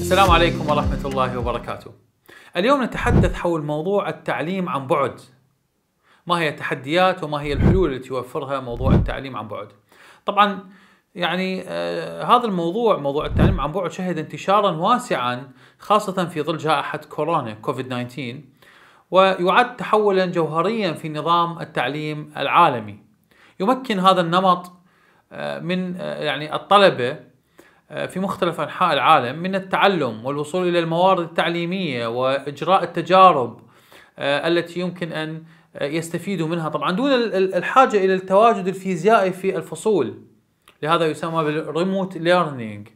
السلام عليكم ورحمة الله وبركاته. اليوم نتحدث حول موضوع التعليم عن بعد. ما هي التحديات وما هي الحلول التي يوفرها موضوع التعليم عن بعد. طبعا يعني آه هذا الموضوع موضوع التعليم عن بعد شهد انتشارا واسعا خاصة في ظل جائحة كورونا كوفيد 19 ويعد تحولا جوهريا في نظام التعليم العالمي يمكن هذا النمط آه، من آه، يعني الطلبه آه، في مختلف انحاء العالم من التعلم والوصول الى الموارد التعليميه واجراء التجارب التي يمكن ان يستفيدوا منها طبعا دون الحاجه الى التواجد الفيزيائي في الفصول لهذا يسمى بالريموت ليرنينج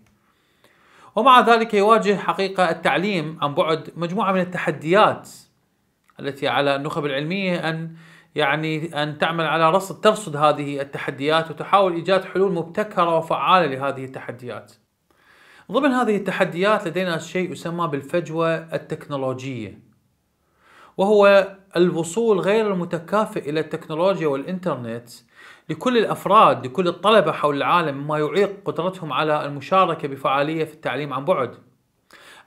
ومع ذلك يواجه حقيقه التعليم عن بعد مجموعه من التحديات التي على النخب العلمية أن يعني أن تعمل على رصد ترصد هذه التحديات وتحاول إيجاد حلول مبتكرة وفعالة لهذه التحديات ضمن هذه التحديات لدينا شيء يسمى بالفجوة التكنولوجية وهو الوصول غير المتكافئ إلى التكنولوجيا والإنترنت لكل الأفراد لكل الطلبة حول العالم مما يعيق قدرتهم على المشاركة بفعالية في التعليم عن بعد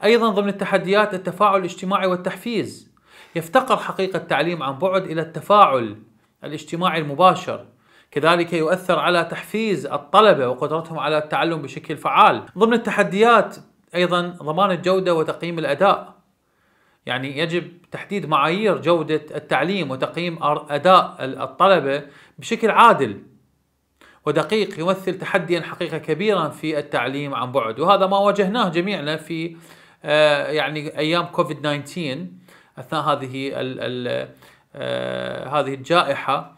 أيضا ضمن التحديات التفاعل الاجتماعي والتحفيز يفتقر حقيقة التعليم عن بعد إلى التفاعل الاجتماعي المباشر كذلك يؤثر على تحفيز الطلبة وقدرتهم على التعلم بشكل فعال ضمن التحديات أيضا ضمان الجودة وتقييم الأداء يعني يجب تحديد معايير جودة التعليم وتقييم أداء الطلبة بشكل عادل ودقيق يمثل تحديا حقيقة كبيرا في التعليم عن بعد وهذا ما واجهناه جميعنا في آه، يعني أيام كوفيد 19 اثناء هذه الـ ال آه، هذه الجائحه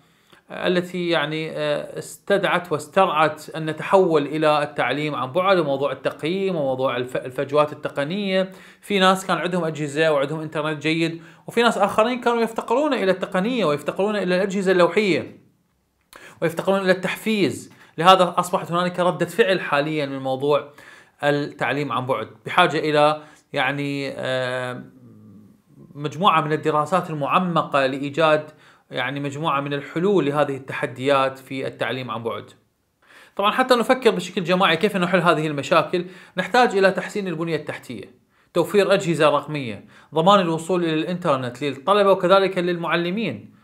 آه، التي يعني آه، استدعت واسترعت ان نتحول الى التعليم عن بعد وموضوع التقييم وموضوع الفجوات التقنيه، في ناس كان عندهم اجهزه وعندهم انترنت جيد، وفي ناس اخرين كانوا يفتقرون الى التقنيه ويفتقرون الى الاجهزه اللوحيه. ويفتقرون الى التحفيز، لهذا اصبحت هنالك رده فعل حاليا من موضوع التعليم عن بعد، بحاجه الى يعني مجموعه من الدراسات المعمقه لايجاد يعني مجموعه من الحلول لهذه التحديات في التعليم عن بعد. طبعا حتى نفكر بشكل جماعي كيف نحل هذه المشاكل نحتاج الى تحسين البنيه التحتيه. توفير أجهزة رقمية ضمان الوصول إلى الإنترنت للطلبة وكذلك للمعلمين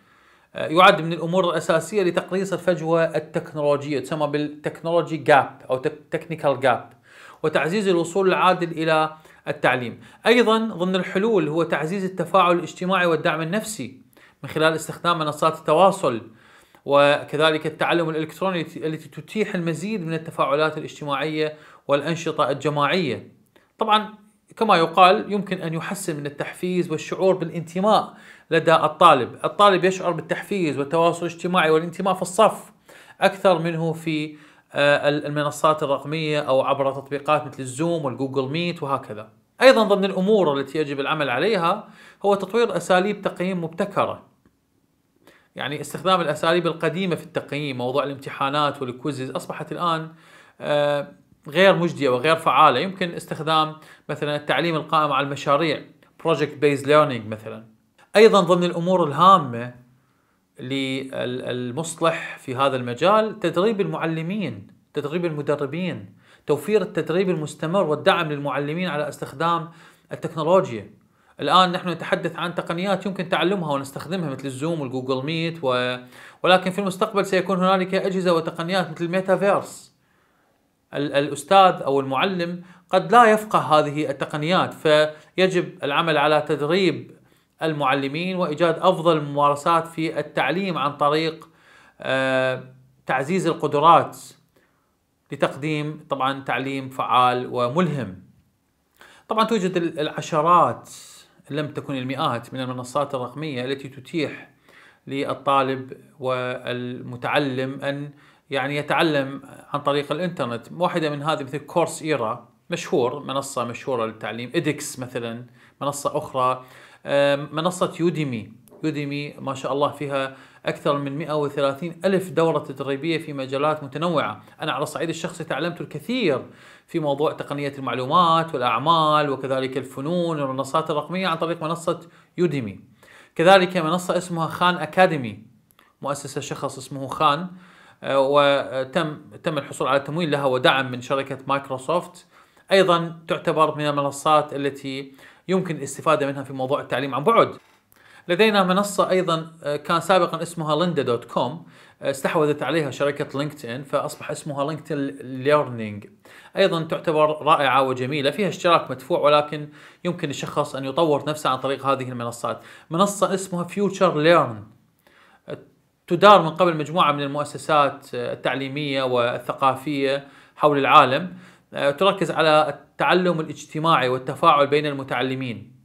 آه، يعد من الأمور الأساسية لتقليص الفجوة التكنولوجية تسمى بالتكنولوجي جاب أو تكنيكال جاب وتعزيز الوصول العادل إلى التعليم أيضا ضمن الحلول هو تعزيز التفاعل الاجتماعي والدعم النفسي من خلال استخدام منصات التواصل وكذلك التعلم الإلكتروني التي تتيح المزيد من التفاعلات الاجتماعية والأنشطة الجماعية طبعا كما يقال يمكن أن يحسن من التحفيز والشعور بالانتماء لدى الطالب الطالب يشعر بالتحفيز والتواصل الاجتماعي والانتماء في الصف أكثر منه في آه، المنصات الرقميه او عبر تطبيقات مثل الزوم والجوجل ميت وهكذا. ايضا ضمن الامور التي يجب العمل عليها هو تطوير اساليب تقييم مبتكره. يعني استخدام الاساليب القديمه في التقييم موضوع الامتحانات والكويزز اصبحت الان آه، غير مجديه وغير فعاله يمكن استخدام مثلا التعليم القائم على المشاريع بروجكت بيز ليرنينج مثلا ايضا ضمن الامور الهامه للمصلح في هذا المجال تدريب المعلمين تدريب المدربين توفير التدريب المستمر والدعم للمعلمين على استخدام التكنولوجيا الان نحن نتحدث عن تقنيات يمكن تعلمها ونستخدمها مثل الزوم والجوجل ميت و... ولكن في المستقبل سيكون هنالك اجهزه وتقنيات مثل الميتافيرس ال... الاستاذ او المعلم قد لا يفقه هذه التقنيات فيجب العمل على تدريب المعلمين وايجاد افضل الممارسات في التعليم عن طريق آه، تعزيز القدرات لتقديم طبعا تعليم فعال وملهم. طبعا توجد العشرات لم تكن المئات من المنصات الرقميه التي تتيح للطالب والمتعلم ان يعني يتعلم عن طريق الانترنت، واحده من هذه مثل كورس ايرا مشهور منصه مشهوره للتعليم، ادكس مثلا منصة أخرى منصة يوديمي يوديمي ما شاء الله فيها أكثر من 130 ألف دورة تدريبية في مجالات متنوعة أنا على الصعيد الشخصي تعلمت الكثير في موضوع تقنية المعلومات والأعمال وكذلك الفنون والمنصات الرقمية عن طريق منصة يوديمي كذلك منصة اسمها خان أكاديمي مؤسسة شخص اسمه خان آه، وتم تم الحصول على تمويل لها ودعم من شركة مايكروسوفت أيضا تعتبر من المنصات التي يمكن الاستفاده منها في موضوع التعليم عن بعد. لدينا منصة أيضا آه، كان سابقا اسمها ليندا دوت كوم استحوذت عليها شركة لينكد إن فأصبح اسمها لينكد إن ليرنينج أيضا تعتبر رائعة وجميلة فيها اشتراك مدفوع ولكن يمكن للشخص أن يطور نفسه عن طريق هذه المنصات منصة اسمها فيوتشر ليرن آه، تدار من قبل مجموعة من المؤسسات آه، التعليمية والثقافية حول العالم آه، تركز على التعلم الاجتماعي والتفاعل بين المتعلمين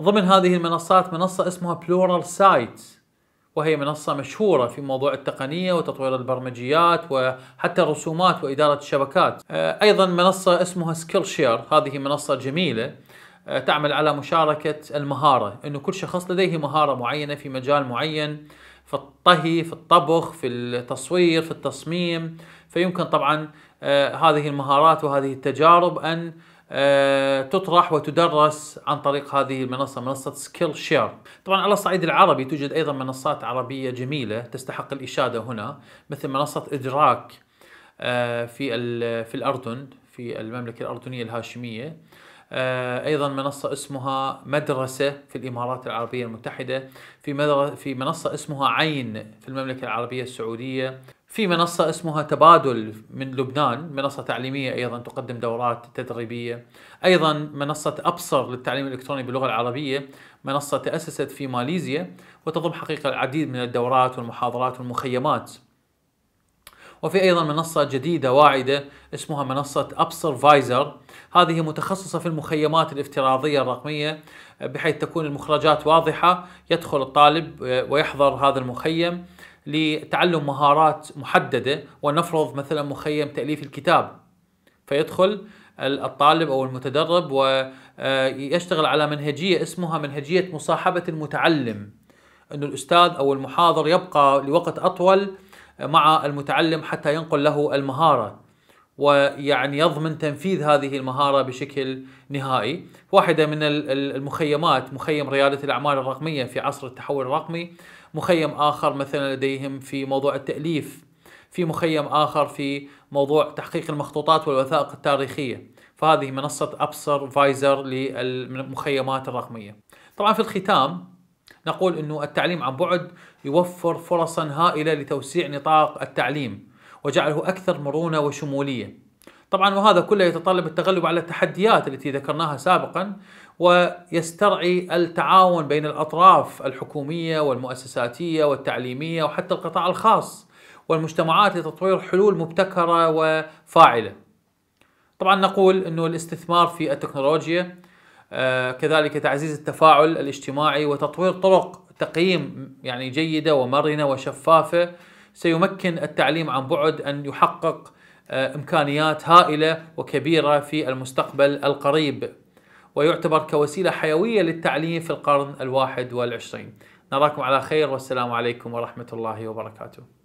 ضمن هذه المنصات منصة اسمها بلورال سايت وهي منصة مشهورة في موضوع التقنية وتطوير البرمجيات وحتى الرسومات وإدارة الشبكات آه، أيضا منصة اسمها سكيل شير هذه منصة جميلة آه، تعمل على مشاركة المهارة أنه كل شخص لديه مهارة معينة في مجال معين في الطهي في الطبخ في التصوير في التصميم فيمكن طبعا آه، هذه المهارات وهذه التجارب ان آه، تطرح وتدرس عن طريق هذه المنصة منصة سكيل شير طبعا على الصعيد العربي توجد أيضا منصات عربية جميلة تستحق الإشادة هنا مثل منصة إدراك آه، في في الأردن في المملكة الأردنية الهاشمية ايضا منصه اسمها مدرسه في الامارات العربيه المتحده في في منصه اسمها عين في المملكه العربيه السعوديه في منصة اسمها تبادل من لبنان منصة تعليمية أيضا تقدم دورات تدريبية أيضا منصة أبصر للتعليم الإلكتروني باللغة العربية منصة تأسست في ماليزيا وتضم حقيقة العديد من الدورات والمحاضرات والمخيمات وفي أيضا منصة جديدة واعدة اسمها منصة أبصر فايزر هذه متخصصة في المخيمات الافتراضية الرقمية بحيث تكون المخرجات واضحة يدخل الطالب آه، ويحضر هذا المخيم لتعلم مهارات محدده ونفرض مثلا مخيم تاليف الكتاب فيدخل الطالب او المتدرب ويشتغل آه، على منهجيه اسمها منهجيه مصاحبه المتعلم أن الاستاذ او المحاضر يبقى لوقت اطول مع المتعلم حتى ينقل له المهاره ويعني يضمن تنفيذ هذه المهاره بشكل نهائي. واحده من المخيمات مخيم رياده الاعمال الرقميه في عصر التحول الرقمي، مخيم اخر مثلا لديهم في موضوع التاليف، في مخيم اخر في موضوع تحقيق المخطوطات والوثائق التاريخيه، فهذه منصه ابصر فايزر للمخيمات الرقميه. طبعا في الختام نقول انه التعليم عن بعد يوفر فرصا هائله لتوسيع نطاق التعليم وجعله أكثر مرونة وشمولية طبعا وهذا كله يتطلب التغلب على التحديات التي ذكرناها سابقا ويسترعي التعاون بين الأطراف الحكومية والمؤسساتية والتعليمية وحتى القطاع الخاص والمجتمعات لتطوير حلول مبتكرة وفاعلة طبعا نقول أنه الاستثمار في التكنولوجيا آه، كذلك تعزيز التفاعل الاجتماعي وتطوير طرق تقييم يعني جيدة ومرنة وشفافة سيمكن التعليم عن بعد ان يحقق آه، امكانيات هائله وكبيره في المستقبل القريب ويعتبر كوسيله حيويه للتعليم في القرن الواحد والعشرين نراكم على خير والسلام عليكم ورحمه الله وبركاته